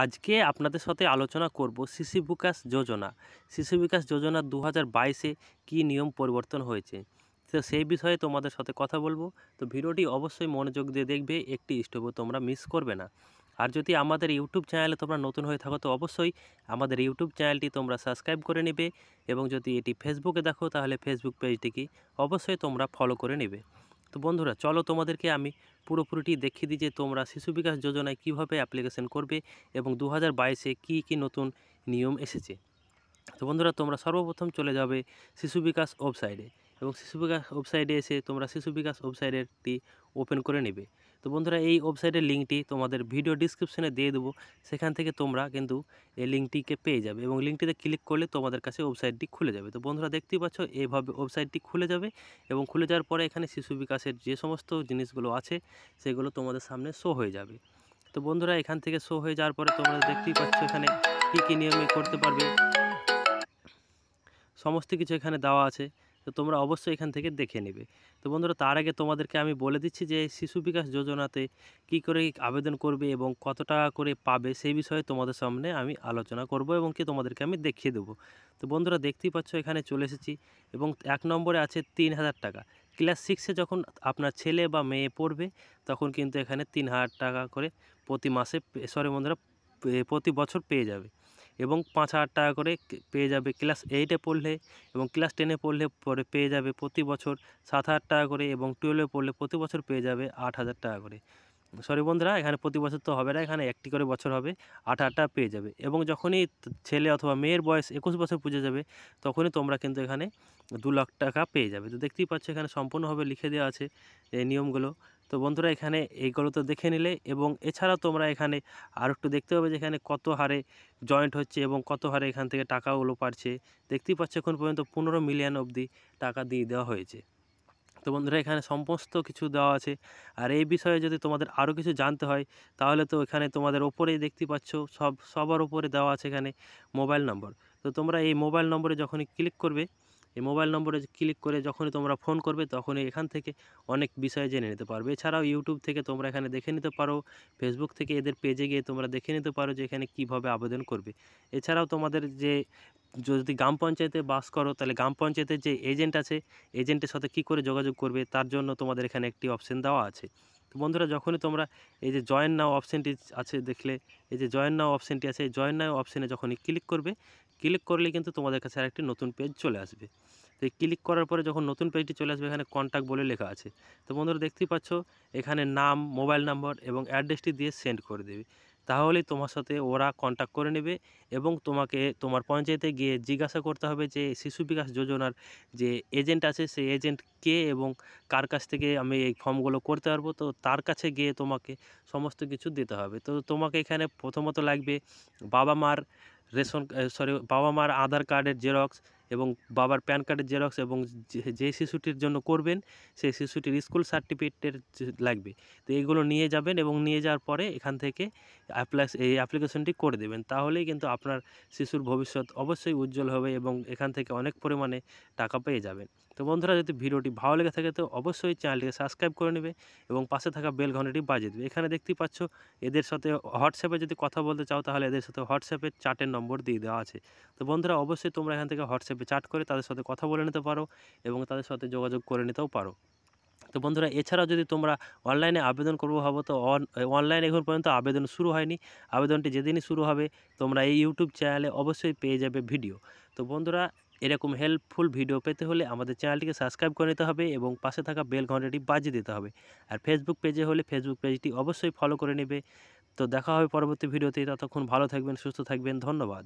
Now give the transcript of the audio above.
আজকে আপনাদের সাথে আলোচনা করব শিশু বিকাশ যোজনা শিশু বিকাশ যোজনা দু হাজার বাইশে কী নিয়ম পরিবর্তন হয়েছে তো সেই বিষয়ে তোমাদের সাথে কথা বলবো তো ভিডিওটি অবশ্যই মনোযোগ দিয়ে দেখবে একটি স্টোভ তোমরা মিস করবে না আর যদি আমাদের ইউটিউব চ্যানেলে তোমরা নতুন হয়ে থাকো তো অবশ্যই আমাদের ইউটিউব চ্যানেলটি তোমরা সাবস্ক্রাইব করে নেবে এবং যদি এটি ফেসবুকে দেখো তাহলে ফেসবুক পেজটিকে অবশ্যই তোমরা ফলো করে নেবে তো বন্ধুরা চলো তোমাদেরকে আমি পুরোপুরিটি দেখিয়ে দিই যে তোমরা শিশু বিকাশ যোজনায় কিভাবে অ্যাপ্লিকেশন করবে এবং দু হাজার বাইশে কী কী নতুন নিয়ম এসেছে তো বন্ধুরা তোমরা সর্বপ্রথম চলে যাবে শিশু বিকাশ ওয়েবসাইটে এবং শিশু বিকাশ ওয়েবসাইটে এসে তোমরা শিশু বিকাশ ওয়েবসাইটেরটি ওপেন করে নেবে তো বন্ধুরা এই ওয়েবসাইটের লিঙ্কটি তোমাদের ভিডিও ডিসক্রিপশানে দিয়ে দেবো সেখান থেকে তোমরা কিন্তু এই লিঙ্কটিকে পেয়ে যাবে এবং লিঙ্কটিতে ক্লিক করলে তোমাদের কাছে ওয়েবসাইটটি খুলে যাবে তো বন্ধুরা দেখতেই পাচ্ছ এইভাবে ওয়েবসাইটটি খুলে যাবে এবং খুলে যাওয়ার পরে এখানে শিশু বিকাশের যে সমস্ত জিনিসগুলো আছে সেগুলো তোমাদের সামনে শো হয়ে যাবে তো বন্ধুরা এখান থেকে শো হয়ে যাওয়ার পরে তোমরা দেখতেই পাচ্ছ এখানে কী কী নিয়মে করতে পারবে সমস্ত কিছু এখানে দেওয়া আছে তো তোমরা অবশ্যই এখান থেকে দেখে নেবে তো বন্ধুরা তার আগে তোমাদেরকে আমি বলে দিচ্ছি যে শিশু বিকাশ যোজনাতে কি করে আবেদন করবে এবং কত টাকা করে পাবে সেই বিষয়ে তোমাদের সামনে আমি আলোচনা করব এবং কি তোমাদেরকে আমি দেখিয়ে দেবো তো বন্ধুরা দেখতেই পাচ্ছ এখানে চলে এসেছি এবং এক নম্বরে আছে তিন হাজার টাকা ক্লাস সিক্সে যখন আপনার ছেলে বা মেয়ে পড়বে তখন কিন্তু এখানে তিন হাজার টাকা করে প্রতি মাসে সরি বন্ধুরা প্রতি বছর পেয়ে যাবে এবং পাঁচ হাজার টাকা করে পেয়ে যাবে ক্লাস এইটে পড়লে এবং ক্লাস টেনে পড়লে পরে পেয়ে যাবে প্রতি বছর সাত হাজার টাকা করে এবং টুয়েলভে পড়লে প্রতি বছর পেয়ে যাবে আট হাজার টাকা করে সরি বন্ধুরা এখানে প্রতি বছর তো হবে না এখানে একটি করে বছর হবে আট টাকা পেয়ে যাবে এবং যখনই ছেলে অথবা মেয়ের বয়স একুশ বছর পুজো যাবে তখনই তোমরা কিন্তু এখানে দু লাখ টাকা পেয়ে যাবে তো দেখতেই পাচ্ছ এখানে সম্পূর্ণভাবে লিখে দেওয়া আছে এই নিয়মগুলো তো বন্ধুরা এখানে এইগুলো তো দেখে নিলে এবং এছাড়া তোমরা এখানে আর একটু দেখতে পাবে এখানে কত হারে জয়েন্ট হচ্ছে এবং কত হারে এখান থেকে টাকাগুলো পারছে দেখতেই পাচ্ছে এখন পর্যন্ত পনেরো মিলিয়ন অবধি টাকা দিয়ে দেওয়া হয়েছে তো বন্ধুরা এখানে সমস্ত কিছু দেওয়া আছে আর এই বিষয়ে যদি তোমাদের আরও কিছু জানতে হয় তাহলে তো এখানে তোমাদের ওপরেই দেখতে পাচ্ছ সব সবার ওপরে দেওয়া আছে এখানে মোবাইল নম্বর তো তোমরা এই মোবাইল নম্বরে যখনই ক্লিক করবে এই মোবাইল নম্বরে ক্লিক করে যখনই তোমরা ফোন করবে তখনই এখান থেকে অনেক বিষয় জেনে নিতে পারবে এছাড়াও ইউটিউব থেকে তোমরা এখানে দেখে নিতে পারো ফেসবুক থেকে এদের পেজে গিয়ে তোমরা দেখে নিতে পারো যে এখানে কীভাবে আবেদন করবে এছাড়াও তোমাদের যে যদি গ্রাম পঞ্চায়েতে বাস করো তাহলে গ্রাম পঞ্চায়েতের যে এজেন্ট আছে এজেন্টের সাথে কি করে যোগাযোগ করবে তার জন্য তোমাদের এখানে একটি অপশান দেওয়া আছে তো বন্ধুরা যখনই তোমরা এই যে জয়েন নাও অপশানটি আছে দেখলে এই যে জয়েন নাও অপশানটি আছে এই জয়েন নাও অপশানে যখনই ক্লিক করবে ক্লিক করলে কিন্তু তোমাদের কাছে আরেকটি নতুন পেজ চলে আসবে তো ক্লিক করার পরে যখন নতুন পেজটি চলে আসবে এখানে কন্ট্যাক্ট বলে লেখা আছে তো বন্ধুরা দেখতেই পাচ্ছ এখানে নাম মোবাইল নাম্বার এবং অ্যাড্রেসটি দিয়ে সেন্ড করে দেবে তাহলে তোমার সাথে ওরা কন্ট্যাক্ট করে নেবে এবং তোমাকে তোমার পঞ্চায়েতে গিয়ে জিজ্ঞাসা করতে হবে যে শিশু বিকাশ যোজনার যে এজেন্ট আছে সেই এজেন্ট কে এবং কার কাছ থেকে আমি এই ফর্মগুলো করতে পারবো তো তার কাছে গিয়ে তোমাকে সমস্ত কিছু দিতে হবে তো তোমাকে এখানে প্রথমত লাগবে বাবা মার রেশন সরি বাবা মার আধার কার্ডের জেরক্স এবং বাবার প্যান কার্ডের জেরক্স এবং যে শিশুটির জন্য করবেন সেই শিশুটির স্কুল সার্টিফিকেটের লাগবে তো এইগুলো নিয়ে যাবেন এবং নিয়ে যাওয়ার পরে এখান থেকে অ্যাপ্লাস এই অ্যাপ্লিকেশনটি করে দেবেন তাহলেই কিন্তু আপনার শিশুর ভবিষ্যৎ অবশ্যই উজ্জ্বল হবে এবং এখান থেকে অনেক পরিমাণে টাকা পেয়ে যাবেন তো বন্ধুরা যদি ভিডিওটি ভালো লেগে থাকে তো অবশ্যই চ্যানেলটিকে সাবস্ক্রাইব করে নেবে এবং পাশে থাকা বেল ঘন্টাটি বাজিয়ে দেবে এখানে দেখতেই পাচ্ছ এদের সাথে হোয়াটসঅ্যাপে যদি কথা বলতে চাও তাহলে এদের সাথে হোয়াটসঅ্যাপের চার্টের নম্বর নম্বর দিয়ে দেওয়া আছে তো বন্ধুরা অবশ্যই তোমরা এখান থেকে হোয়াটসঅ্যাপে চ্যাট করে তাদের সাথে কথা বলে নিতে পারো এবং তাদের সাথে যোগাযোগ করে নিতেও পারো তো বন্ধুরা এছাড়াও যদি তোমরা অনলাইনে আবেদন করবো ভাবো তো অনলাইনে এখন পর্যন্ত আবেদন শুরু হয়নি আবেদনটি যেদিনই শুরু হবে তোমরা এই ইউটিউব চ্যানেলে অবশ্যই পেয়ে যাবে ভিডিও তো বন্ধুরা এরকম হেল্পফুল ভিডিও পেতে হলে আমাদের চ্যানেলটিকে সাবস্ক্রাইব করে নিতে হবে এবং পাশে থাকা বেল ঘন্টাটি বাজিয়ে দিতে হবে আর ফেসবুক পেজে হলে ফেসবুক পেজটি অবশ্যই ফলো করে নেবে তো দেখা হবে পরবর্তী ভিডিওতে ততক্ষণ ভালো থাকবেন সুস্থ থাকবেন ধন্যবাদ